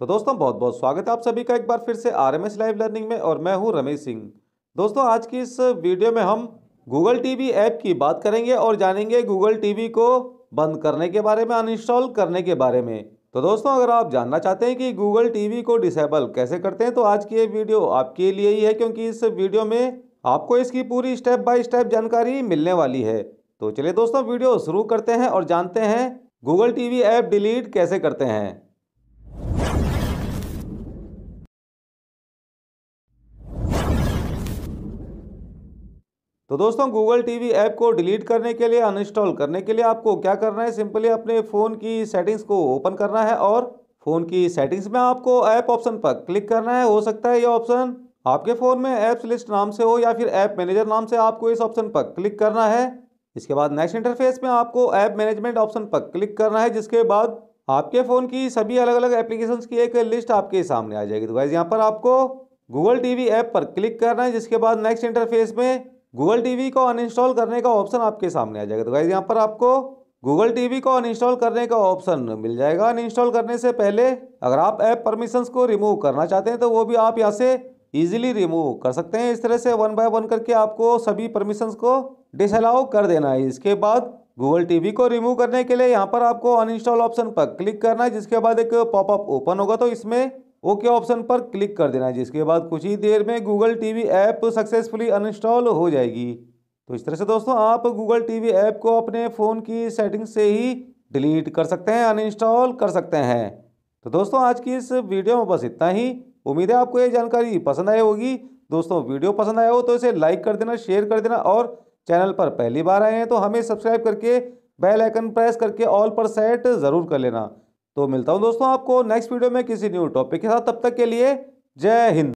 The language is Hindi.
तो दोस्तों बहुत बहुत स्वागत है आप सभी का एक बार फिर से R M S live learning में और मैं हूं रमेश सिंह दोस्तों आज की इस वीडियो में हम गूगल टीवी ऐप की बात करेंगे और जानेंगे गूगल टीवी को बंद करने के बारे में अनइंस्टॉल करने के बारे में तो दोस्तों अगर आप जानना चाहते हैं कि गूगल टीवी को डिसेबल कैसे करते हैं तो आज की ये वीडियो आपके लिए ही है क्योंकि इस वीडियो में आपको इसकी पूरी स्टेप बाय स्टेप जानकारी मिलने वाली है तो चलिए दोस्तों वीडियो शुरू करते हैं और जानते हैं गूगल टीवी ऐप डिलीट कैसे करते हैं तो दोस्तों गूगल टीवी ऐप को डिलीट करने के लिए अनइंस्टॉल करने के लिए आपको क्या करना है सिंपली अपने फ़ोन की सेटिंग्स को ओपन करना है और फ़ोन की सेटिंग्स में आपको ऐप ऑप्शन पर क्लिक करना है हो सकता है ये ऑप्शन आपके फ़ोन में ऐप्स लिस्ट नाम से हो या फिर ऐप मैनेजर नाम से आपको इस ऑप्शन पर क्लिक करना है इसके बाद नेक्स्ट इंटरफेस में आपको ऐप मैनेजमेंट ऑप्शन पर क्लिक करना है जिसके बाद आपके फ़ोन की सभी अलग अलग एप्लीकेशंस की एक लिस्ट आपके सामने आ जाएगी तो वैसे यहाँ पर आपको गूगल वी ऐप पर क्लिक करना है जिसके बाद नेक्स्ट इंटरफेस में गूगल टीवी को अनइंस्टॉल करने का ऑप्शन आपके सामने आ जाएगा तो गाइज यहाँ पर आपको गूगल टीवी को अनइंस्टॉल करने का ऑप्शन मिल जाएगा अनइंस्टॉल करने से पहले अगर आप ऐप परमिशंस को रिमूव करना चाहते हैं तो वो भी आप यहाँ से ईजिली रिमूव कर सकते हैं इस तरह से वन बाय वन करके आपको सभी परमिशंस को डिसअलाउ कर देना है इसके बाद गूगल टीवी को रिमूव करने के लिए यहाँ पर आपको अनइंस्टॉल ऑप्शन पर क्लिक करना है जिसके बाद एक पॉपअप ओपन होगा तो इसमें ओके ऑप्शन पर क्लिक कर देना है जिसके बाद कुछ ही देर में Google TV app successfully uninstall हो जाएगी तो इस तरह से दोस्तों आप गूगल वी ऐप को अपने फ़ोन की सेटिंग से ही डिलीट कर सकते हैं अनइंस्टॉल कर सकते हैं तो दोस्तों आज की इस वीडियो में बस इतना ही उम्मीद है आपको ये जानकारी पसंद आई होगी दोस्तों वीडियो पसंद आया हो तो इसे लाइक कर देना शेयर कर देना और चैनल पर पहली बार आए हैं तो हमें सब्सक्राइब करके बेल आइकन प्रेस करके ऑल पर सेट ज़रूर कर लेना तो मिलता हूँ दोस्तों आपको नेक्स्ट वीडियो में किसी न्यू टॉपिक के साथ तब तक के लिए जय हिंद